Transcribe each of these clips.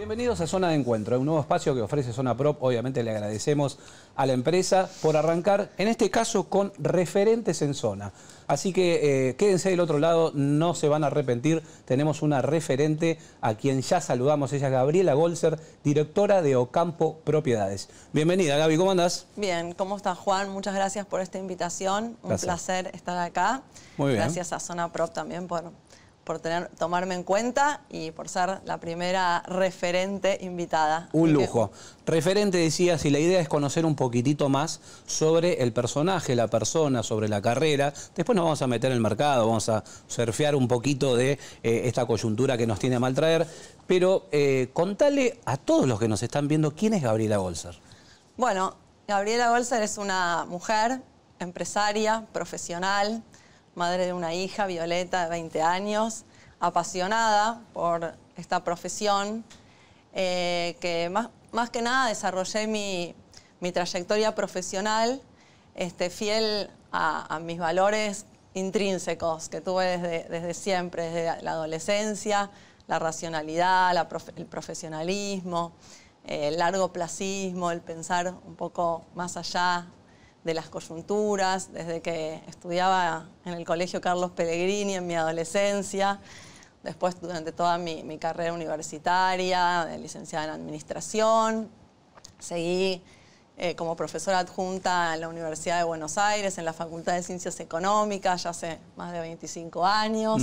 Bienvenidos a Zona de Encuentro, un nuevo espacio que ofrece Zona Prop. Obviamente le agradecemos a la empresa por arrancar, en este caso con referentes en zona. Así que eh, quédense del otro lado, no se van a arrepentir. Tenemos una referente a quien ya saludamos. Ella es Gabriela Golzer, directora de Ocampo Propiedades. Bienvenida, Gaby, ¿cómo andás? Bien, ¿cómo estás, Juan? Muchas gracias por esta invitación. Un placer, placer estar acá. Muy bien. Gracias a Zona Prop también por por tomarme en cuenta y por ser la primera referente invitada. Un lujo. Referente decías, y la idea es conocer un poquitito más sobre el personaje, la persona, sobre la carrera. Después nos vamos a meter en el mercado, vamos a surfear un poquito de eh, esta coyuntura que nos tiene a maltraer. Pero eh, contale a todos los que nos están viendo quién es Gabriela Golzer. Bueno, Gabriela Golzer es una mujer, empresaria, profesional, madre de una hija, Violeta, de 20 años, apasionada por esta profesión, eh, que más, que nada desarrollé mi, trayectoria profesional este, fiel a, mis valores intrínsecos que tuve desde, siempre, desde la adolescencia, la racionalidad, el profesionalismo, el largo plazismo, el pensar un poco más allá de las coyunturas, desde que estudiaba en el Colegio Carlos Pellegrini en mi adolescencia, después durante toda mi, carrera universitaria, licenciada en Administración, seguí eh, como profesora adjunta en la Universidad de Buenos Aires, en la Facultad de Ciencias Económicas, ya hace más de 25 años,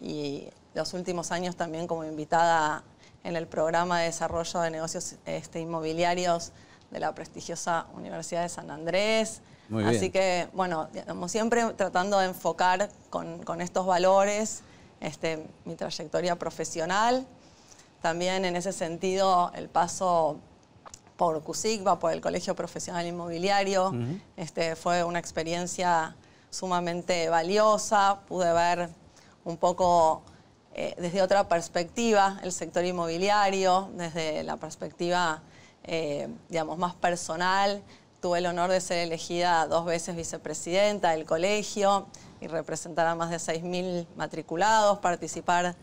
y los últimos años también como invitada en el programa de desarrollo de negocios este, inmobiliarios de la prestigiosa Universidad de San Andrés. Así que, bueno, como siempre tratando de enfocar con, estos valores este, mi trayectoria profesional. También en ese sentido el paso por Cusic, por el Colegio Profesional Inmobiliario, este, fue una experiencia sumamente valiosa. Pude ver un poco eh, desde otra perspectiva el sector inmobiliario, desde la perspectiva eh, digamos, más personal. Tuve el honor de ser elegida dos veces vicepresidenta del colegio y representar a más de 6.000 matriculados, participar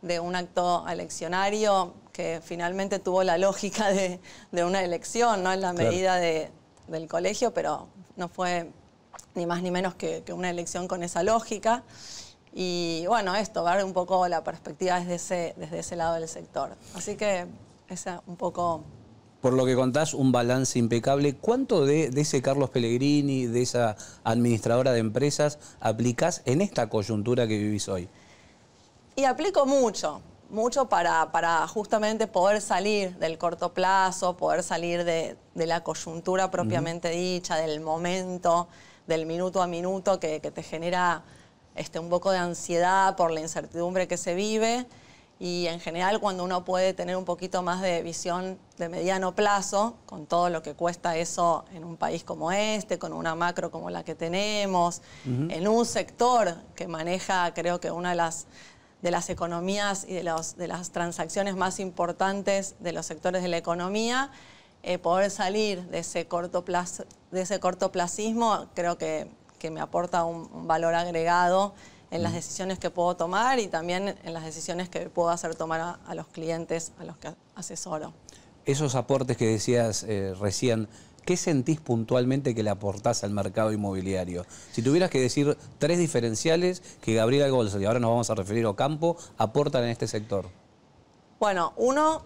de un acto eleccionario que finalmente tuvo la lógica de, una elección, no en la medida del colegio, pero no fue ni más ni menos que, una elección con esa lógica. Y bueno, esto, ver un poco la perspectiva desde ese, desde ese lado del sector. Así que esa un poco por lo que contás, un balance impecable. ¿Cuánto de, ese Carlos Pellegrini, de esa administradora de empresas, aplicás en esta coyuntura que vivís hoy? Y aplico mucho, mucho para, justamente poder salir del corto plazo, poder salir de, la coyuntura propiamente dicha, del momento, del minuto a minuto que, te genera este, un poco de ansiedad por la incertidumbre que se vive y en general cuando uno puede tener un poquito más de visión de mediano plazo, con todo lo que cuesta eso en un país como este, con una macro como la que tenemos, en un sector que maneja creo que una de las, de las economías y de, los, de las transacciones más importantes de los sectores de la economía, eh, poder salir de ese, corto plazo, de ese cortoplacismo creo que, me aporta un valor agregado en las decisiones que puedo tomar y también en las decisiones que puedo hacer tomar a, los clientes a los que asesoro. Esos aportes que decías eh, recién, ¿qué sentís puntualmente que le aportás al mercado inmobiliario? Si tuvieras que decir tres diferenciales que Gabriela Golza, y ahora nos vamos a referir a Campo, aportan en este sector. Bueno, uno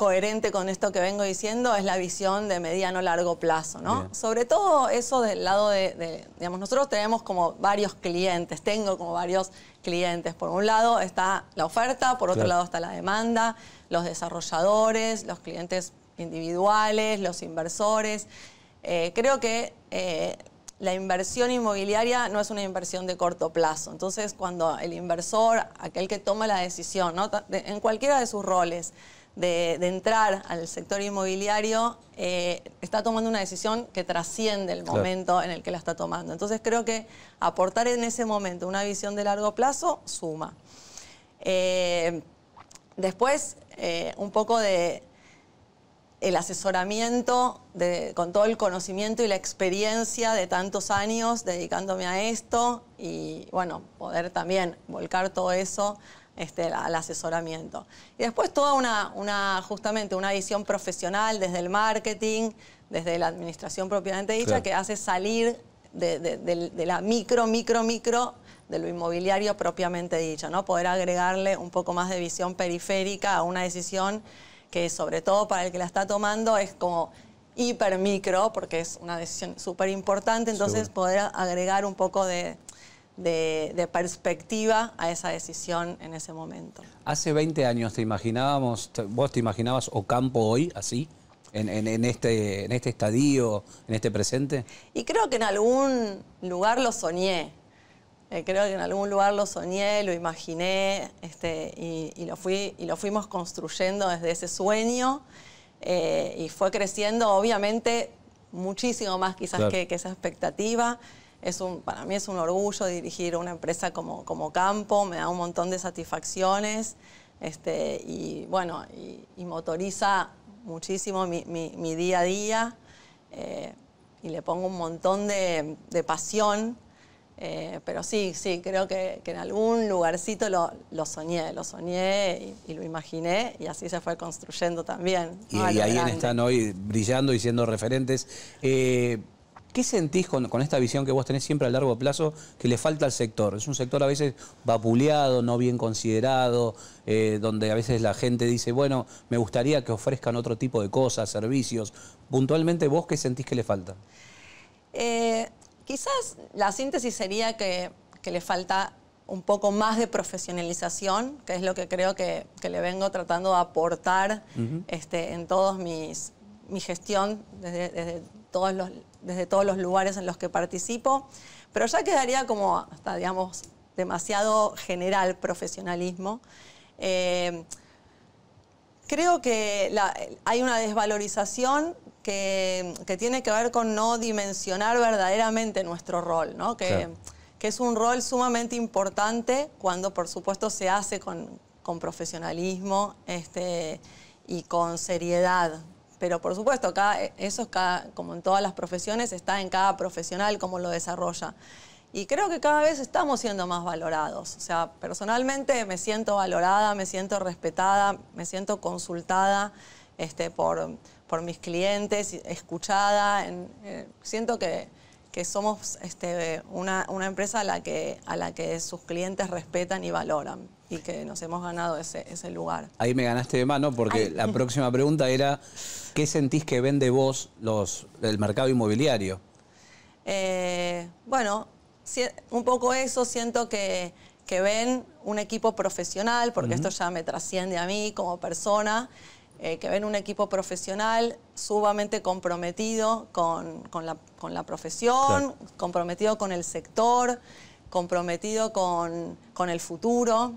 coherente con esto que vengo diciendo es la visión de mediano-largo plazo, ¿no? Sobre todo eso del lado de, digamos, nosotros tenemos como varios clientes, tengo como varios clientes. Por un lado está la oferta, por otro lado está la demanda, los desarrolladores, los clientes individuales, los inversores. Eh, creo que eh, la inversión inmobiliaria no es una inversión de corto plazo. Entonces, cuando el inversor, aquel que toma la decisión, en cualquiera de sus roles, de, entrar al sector inmobiliario eh, está tomando una decisión que trasciende el momento en el que la está tomando. Entonces creo que aportar en ese momento una visión de largo plazo suma. Eh, después, eh, un poco de el asesoramiento con todo el conocimiento y la experiencia de tantos años dedicándome a esto y bueno, poder también volcar todo eso este, al asesoramiento. Y después toda una, una, justamente una visión profesional desde el marketing, desde la administración propiamente dicha, que hace salir de, la micro, micro, micro de lo inmobiliario propiamente dicho, ¿no? Poder agregarle un poco más de visión periférica a una decisión que sobre todo para el que la está tomando es como hiper micro, porque es una decisión súper importante, entonces poder agregar un poco de, de, perspectiva a esa decisión en ese momento. Hace 20 años te imaginábamos, vos te imaginabas Ocampo hoy así, en, este, en este estadio, en este presente. Y creo que en algún lugar lo soñé. Eh, creo que en algún lugar lo soñé, lo imaginé este, y, lo fui, y lo fuimos construyendo desde ese sueño eh, y fue creciendo, obviamente, muchísimo más quizás que, que esa expectativa para mí es un orgullo dirigir una empresa como, como Campo, me da un montón de satisfacciones este, y bueno, y, motoriza muchísimo mi, día a día eh, y le pongo un montón de, pasión. Eh, pero sí, sí, creo que, en algún lugarcito lo, soñé, lo soñé y, lo imaginé y así se fue construyendo también. Y, ahí están hoy brillando y siendo referentes. Eh, ¿Qué sentís con, esta visión que vos tenés siempre a largo plazo que le falta al sector? Es un sector a veces vapuleado, no bien considerado, eh, donde a veces la gente dice, bueno, me gustaría que ofrezcan otro tipo de cosas, servicios. Puntualmente, ¿vos qué sentís que le falta? Eh, quizás la síntesis sería que, le falta un poco más de profesionalización, que es lo que creo que, le vengo tratando de aportar este, en todos mis mi gestión desde desde todos los lugares en los que participo, pero ya quedaría como hasta, digamos, demasiado general profesionalismo. Eh, creo que hay una desvalorización que, tiene que ver con no dimensionar verdaderamente nuestro rol, que, es un rol sumamente importante cuando, por supuesto, se hace con, profesionalismo este, y con seriedad. Pero por supuesto, eh, cada, eso como en todas las profesiones, está en cada profesional cómo lo desarrolla. Y creo que cada vez estamos siendo más valorados. O sea, personalmente me siento valorada, me siento respetada, me siento consultada este, por, por mis clientes, escuchada. Eh, siento que que somos este, una, empresa a la, que, a la que sus clientes respetan y valoran y que nos hemos ganado ese, lugar. Ahí me ganaste de mano porque la próxima pregunta era, ¿qué sentís que ven de vos los, el mercado inmobiliario? Eh, bueno, un poco eso, siento que, ven un equipo profesional, porque esto ya me trasciende a mí como persona, eh, que ven un equipo profesional sumamente comprometido con, la, profesión, comprometido con el sector, comprometido con, el futuro.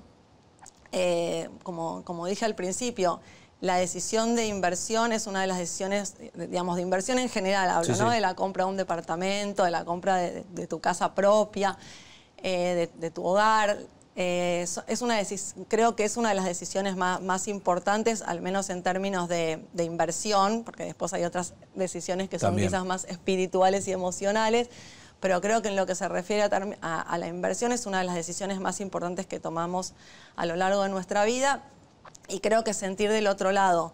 Eh, como, dije al principio, la decisión de inversión es una de las decisiones, digamos, de inversión en general, hablo, ¿no? De la compra de un departamento, de la compra de, tu casa propia, eh, de, tu hogar. Eh, es una creo que es una de las decisiones más, más importantes, al menos en términos de, inversión, porque después hay otras decisiones que son quizás más espirituales y emocionales, pero creo que en lo que se refiere a, a, la inversión es una de las decisiones más importantes que tomamos a lo largo de nuestra vida y creo que sentir del otro lado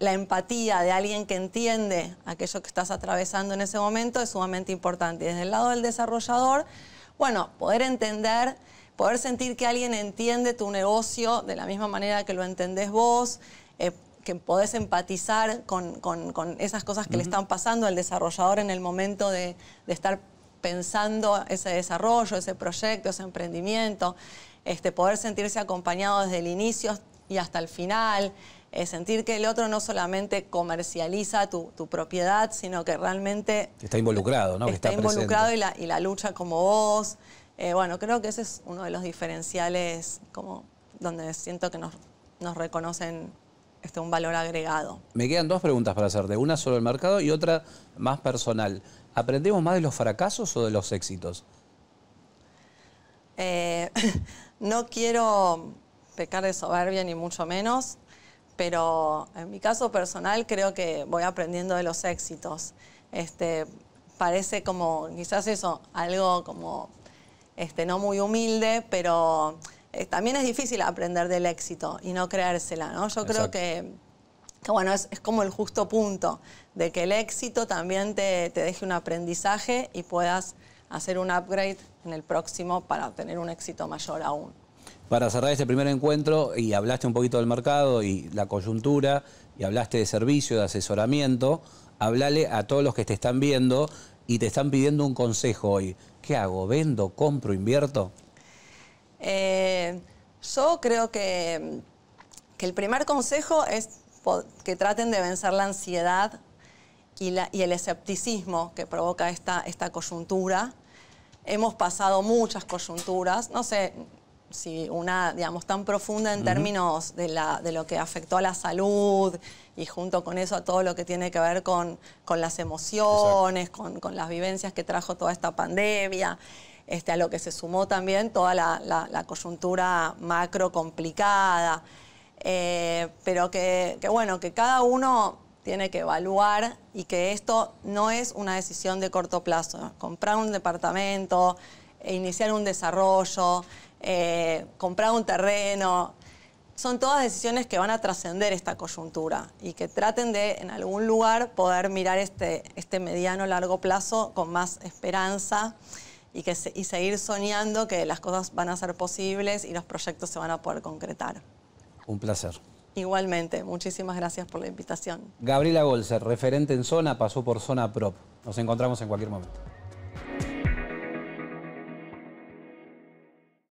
la empatía de alguien que entiende aquello que estás atravesando en ese momento es sumamente importante. Y desde el lado del desarrollador, bueno, poder entender poder sentir que alguien entiende tu negocio de la misma manera que lo entendés vos, eh, que podés empatizar con, esas cosas que le están pasando al desarrollador en el momento de, de estar pensando ese desarrollo, ese proyecto, ese emprendimiento, este, poder sentirse acompañado desde el inicio y hasta el final, eh, sentir que el otro no solamente comercializa tu, propiedad, sino que realmente... Está involucrado, ¿no? Está, involucrado y la, y la, lucha como vos. Eh, bueno, creo que ese es uno de los diferenciales como donde siento que nos, reconocen este, un valor agregado. Me quedan dos preguntas para hacerte, una sobre el mercado y otra más personal. ¿Aprendemos más de los fracasos o de los éxitos? Eh, no quiero pecar de soberbia ni mucho menos, pero en mi caso personal creo que voy aprendiendo de los éxitos. Este, parece como quizás eso, algo como este, no muy humilde, pero eh, también es difícil aprender del éxito y no creérsela, ¿no? Yo creo que, bueno, es, como el justo punto de que el éxito también te, deje un aprendizaje y puedas hacer un upgrade en el próximo para tener un éxito mayor aún. Para cerrar este primer encuentro, y hablaste un poquito del mercado y la coyuntura, y hablaste de servicio, de asesoramiento, háblale a todos los que te están viendo y te están pidiendo un consejo hoy, ¿qué hago? ¿Vendo? ¿Compro? ¿Invierto? Eh, yo creo que, el primer consejo es que traten de vencer la ansiedad y, el escepticismo que provoca esta, coyuntura. Hemos pasado muchas coyunturas, no sé, si una, digamos, tan profunda en términos de, la, de, lo que afectó a la salud y junto con eso a todo lo que tiene que ver con, las emociones, con, las vivencias que trajo toda esta pandemia, este, a lo que se sumó también toda la, coyuntura macro complicada, eh, pero que, bueno, que cada uno tiene que evaluar y que esto no es una decisión de corto plazo. Comprar un departamento, e iniciar un desarrollo, eh, comprar un terreno, son todas decisiones que van a trascender esta coyuntura y que traten de, en algún lugar, poder mirar este, este mediano largo plazo con más esperanza y, que y seguir soñando que las cosas van a ser posibles y los proyectos se van a poder concretar. Un placer. Igualmente, muchísimas gracias por la invitación. Gabriela Golzer, referente en Zona, pasó por Zona Prop. Nos encontramos en cualquier momento.